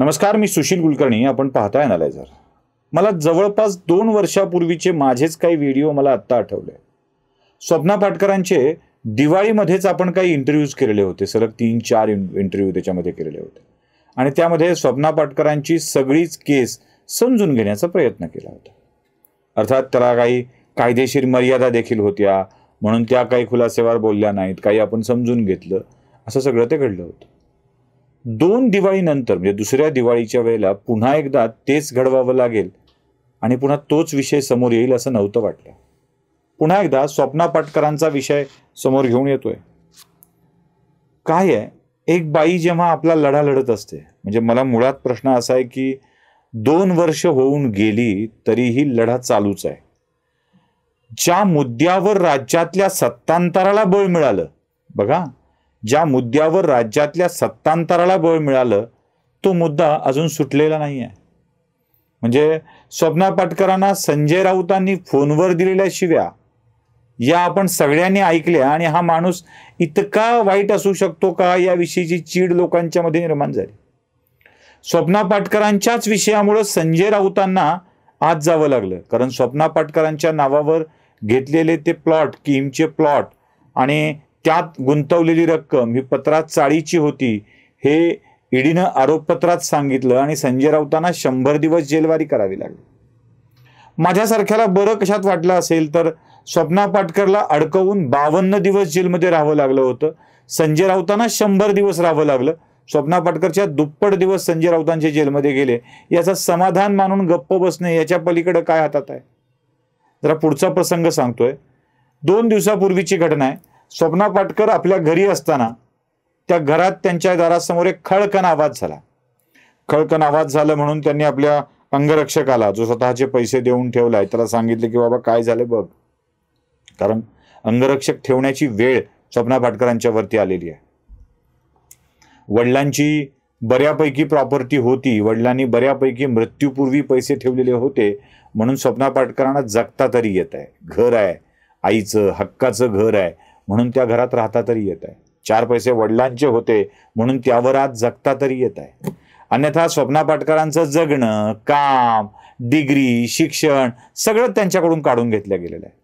नमस्कार मी सुशील कुलकर्णी आपण पाहताय अनालायझर मला जवळपास दोन वर्षापूर्वीचे माझेच काही व्हिडिओ मला आत्ता आठवले स्वप्ना पाटकरांचे दिवाळीमध्येच आपण काही इंटरव्ह्यूज केलेले होते सलग तीन चार इंटरव्ह्यू त्याच्यामध्ये केलेले होते आणि त्यामध्ये स्वप्ना पाटकरांची सगळीच केस समजून घेण्याचा प्रयत्न केला होता अर्थात त्याला काही कायदेशीर मर्यादा देखील होत्या म्हणून त्या काही खुलासेवार बोलल्या नाहीत काही आपण समजून घेतलं असं सगळं ते घडलं होतं दोन दिवाळीनंतर म्हणजे दुसऱ्या दिवाळीच्या वेळेला पुन्हा एकदा तेच घडवावं लागेल आणि पुन्हा तोच विषय समोर येईल असं नव्हतं वाटलं पुन्हा एकदा स्वप्ना पाटकरांचा विषय समोर घेऊन येतोय काय आहे एक बाई जेव्हा आपला लढा लढत असते म्हणजे मला मुळात प्रश्न असा आहे की दोन वर्ष होऊन गेली तरीही लढा चालूच आहे ज्या मुद्द्यावर राज्यातल्या सत्तांतराला बळ मिळालं बघा ज्या मुद्द्यावर राज्यातल्या सत्तांतराला बळ मिळालं तो मुद्दा अजून सुटलेला नाही आहे म्हणजे स्वप्ना पाटकरांना संजय राऊतांनी फोनवर दिलेल्या शिव्या या आपण सगळ्यांनी ऐकल्या आणि हा माणूस इतका वाईट असू शकतो का याविषयीची चीड लोकांच्या मध्ये निर्माण झाली स्वप्ना पाटकरांच्याच विषयामुळं संजय राऊतांना आज जावं लागलं कारण स्वप्ना पाटकरांच्या नावावर घेतलेले ते प्लॉट किमचे प्लॉट आणि त्यात गुंतवलेली रक्कम ही पत्रात चाळीची होती हे ईडीनं आरोपपत्रात सांगितलं आणि संजय राऊतांना शंभर दिवस जेलवारी करावी लागली माझ्यासारख्याला बरं कशात वाटलं असेल तर स्वप्ना पाटकरला अडकवून बावन्न दिवस जेलमध्ये राहावं लागलं होतं संजय राऊतांना शंभर दिवस राहावं लागलं स्वप्ना पाटकरच्या दुप्पट दिवस संजय राऊतांच्या जेलमध्ये गेले याचं समाधान मानून गप्प बसणे याच्या पलीकडे काय हातात आहे जरा पुढचा प्रसंग सांगतोय दोन दिवसापूर्वीची घटना आहे स्वप्ना पाटकर आपल्या घरी असताना त्या घरात त्यांच्या दारासमोर एक खळकन आवाज झाला खळकन आवाज झाला म्हणून त्यांनी आपल्या अंगरक्षकाला जो स्वतःचे पैसे देऊन ठेवलाय त्याला सांगितले की बाबा काय झालं बघ कारण अंगरक्षक ठेवण्याची वेळ स्वप्ना पाटकरांच्या वरती आलेली आहे वडिलांची बऱ्यापैकी प्रॉपर्टी होती वडिलांनी बऱ्यापैकी मृत्यूपूर्वी पैसे ठेवलेले होते म्हणून स्वप्ना पाटकरांना जगता तरी येत आहे घर आहे आईचं हक्काचं घर आहे म्हणून त्या घरात राहता तरी येत आहे चार पैसे वडिलांचे होते म्हणून त्यावर आज जगता तरी येत आहे अन्यथा स्वप्ना पाटकरांचं जगणं काम डिग्री शिक्षण सगळं त्यांच्याकडून काढून घेतलं गेलेलं आहे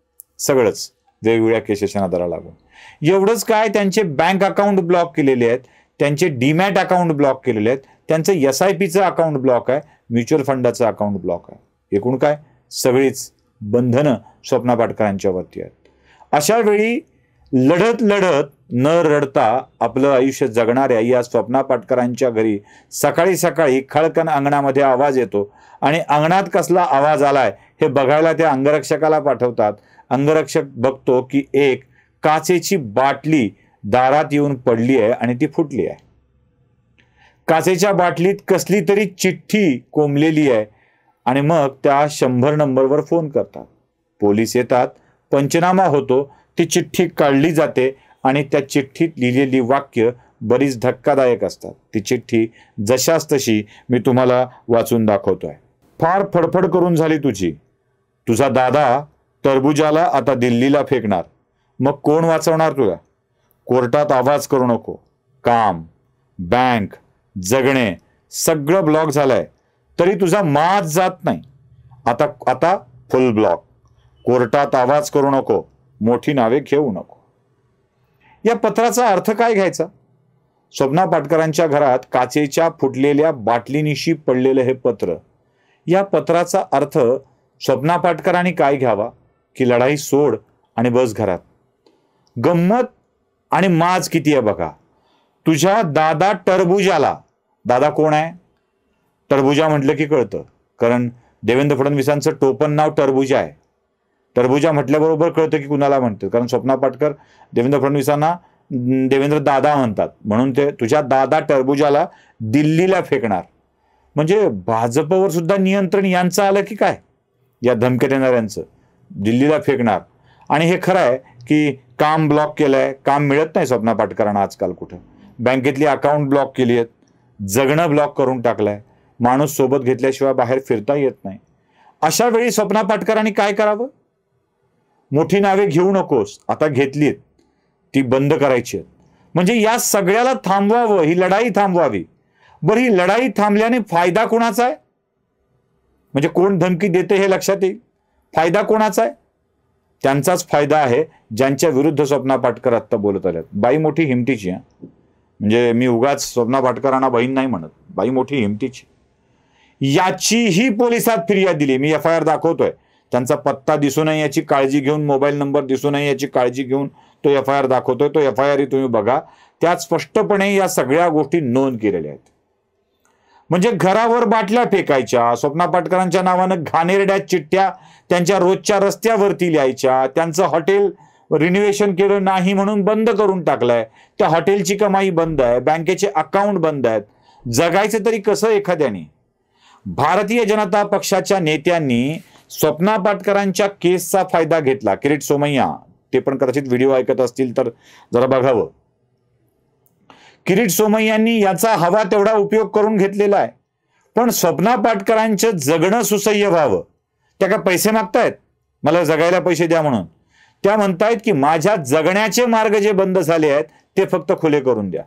सगळंच वेगवेगळ्या केसेसच्या आधारा लागून एवढंच काय त्यांचे बँक अकाउंट ब्लॉक केलेले आहेत त्यांचे डीमॅट अकाउंट ब्लॉक केलेले आहेत त्यांचं एस आय पीचं अकाउंट ब्लॉक आहे म्युच्युअल फंडाचं अकाउंट ब्लॉक आहे एकूण काय सगळीच बंधनं स्वप्ना पाटकरांच्यावरती आहेत अशा वेळी लढत लढत न रडता आपलं आयुष्य जगणाऱ्या या स्वप्ना पाटकरांच्या घरी सकाळी सकाळी खळकन अंगणामध्ये आवाज येतो आणि अंगणात कसला आवाज आलाय हे बघायला त्या अंगरक्षकाला पाठवतात अंगरक्षक बघतो की एक काचेची बाटली दारात येऊन पडली आहे आणि ती फुटली आहे काचेच्या बाटलीत कसली तरी चिठ्ठी कोंबलेली आहे आणि मग त्या शंभर नंबरवर फोन करतात पोलीस येतात पंचनामा होतो ती चिठ्ठी काढली जाते आणि त्या चिठ्ठीत लिहिलेली वाक्य बरीच धक्कादायक असतात ती चिठ्ठी जशास तशी मी तुम्हाला वाचून दाखवतो आहे फार फडफड करून झाली तुझी तुझा दादा तरबुजाला आता दिल्लीला फेकणार मग कोण वाचवणार तुला कोर्टात आवाज करू नको काम बँक जगणे सगळं ब्लॉक झालंय तरी तुझा मात जात नाही आता आता फुल ब्लॉक कोर्टात आवाज करू नको मोठी नावे घेऊ नको या पत्राचा अर्थ काय घ्यायचा स्वप्ना पाटकरांच्या घरात काचेच्या फुटलेल्या बाटलीनिशी पडलेलं हे पत्र या पत्राचा अर्थ स्वप्ना पाटकरांनी काय घ्यावा की लढाई सोड आणि बस घरात गंमत आणि माज किती आहे बघा तुझ्या दादा टरबुजाला दादा कोण आहे टरबुजा म्हटलं की कळतं कारण देवेंद्र फडणवीसांचं टोपण नाव टरबुजा आहे टरबुजा म्हटल्याबरोबर कळतं की कुणाला म्हणतात कारण स्वप्ना पाटकर देवेंद्र फडणवीसांना देवेंद्र दादा म्हणतात म्हणून ते तुझ्या दादा टरबुजाला दिल्लीला फेकणार म्हणजे भाजपवर सुद्धा नियंत्रण यांचं आलं की काय या धमक्या देणाऱ्यांचं दिल्लीला फेकणार आणि हे खरं आहे की काम ब्लॉक केलं आहे काम मिळत नाही स्वप्ना पाटकरांना आजकाल कुठं बँकेतली अकाउंट ब्लॉक केली आहेत जगणं ब्लॉक करून टाकलं आहे माणूस सोबत घेतल्याशिवाय बाहेर फिरता येत नाही अशा वेळी स्वप्ना पाटकरांनी काय करावं मोठी नावे घेऊ नकोस आता घेतलीत ती बंद करायची म्हणजे या सगळ्याला थांबवावं ही लढाई थांबवावी बरं ही लढाई थांबल्याने फायदा कोणाचा आहे म्हणजे कोण धमकी देते हे लक्षात येईल फायदा कोणाचा आहे त्यांचाच फायदा आहे ज्यांच्या विरुद्ध स्वप्ना पाटकर आत्ता बोलत आल्यात बाई मोठी हिमतीची म्हणजे मी उगाच स्वप्ना पाटकरांना बहीण नाही म्हणत बाई मोठी हिमतीची याचीही पोलिसात फिर्याद दिली मी एफ आय आर दाखवतोय त्यांचा पत्ता दिसू नये याची काळजी घेऊन मोबाईल नंबर दिसू नये याची काळजी घेऊन तो एफ आय आर दाखवतोय तो एफ आय आरही तुम्ही बघा त्यात स्पष्टपणे या सगळ्या गोष्टी नोंद केलेल्या आहेत म्हणजे घरावर बाटल्या फेकायच्या स्वप्ना पाटकरांच्या नावानं घाणेरड्या चिठ्ठ्या त्यांच्या रोजच्या रस्त्यावरती लिहायच्या त्यांचं हॉटेल रिन्युवेशन केलं नाही म्हणून बंद करून टाकलंय त्या हॉटेलची कमाई बंद आहे बँकेचे अकाउंट बंद आहेत जगायचं तरी कसं एखाद्याने भारतीय जनता पक्षाच्या नेत्यांनी स्वप्ना पाटकरांच्या केसचा फायदा घेतला किरीट सोमय्या ते पण कदाचित व्हिडिओ ऐकत असतील तर जरा बघावं किरीट सोमय्यांनी याचा हवा तेवढा उपयोग करून घेतलेला आहे पण स्वप्ना पाटकरांचं जगणं सुसह्य व्हावं त्या काय पैसे मागतायत मला जगायला पैसे द्या म्हणून त्या म्हणतायत की माझ्या जगण्याचे मार्ग जे बंद झाले आहेत ते फक्त खुले करून द्या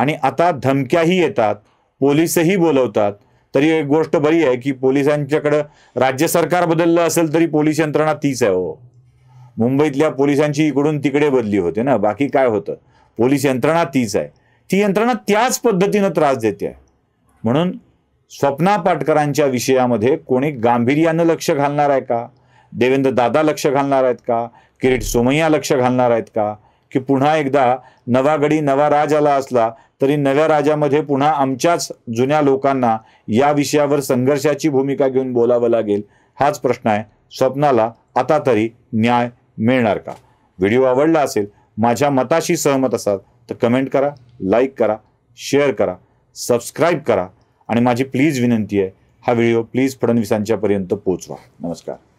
आणि आता धमक्याही येतात पोलीसही बोलवतात तरी एक गोष्ट बरी आहे की पोलिसांच्याकडं राज्य सरकार बदललं असेल तरी पोलीस यंत्रणा तीच आहे हो मुंबईतल्या पोलिसांची इकडून तिकडे बदली होते ना बाकी काय होतं पोलीस यंत्रणा तीच आहे ती यंत्रणा त्याच पद्धतीनं त्रास देते म्हणून स्वप्ना पाटकरांच्या विषयामध्ये कोणी गांभीर्यानं लक्ष घालणार आहे का देवेंद्र दादा लक्ष घालणार आहेत का किरीट सोमय्या लक्ष घालणार आहेत का की पुन्हा एकदा नवागडी नवा राज आला असला तरी नव्या राजामध्ये पुन्हा आमच्याच जुन्या लोकांना या विषयावर संघर्षाची भूमिका घेऊन बोलावं लागेल हाच प्रश्न आहे स्वप्नाला आता तरी न्याय मिळणार का व्हिडिओ आवडला असेल माझ्या मताशी सहमत असाल तर कमेंट करा लाईक करा शेअर करा सबस्क्राईब करा आणि माझी प्लीज विनंती आहे हा व्हिडिओ प्लीज फडणवीसांच्यापर्यंत पोचवा नमस्कार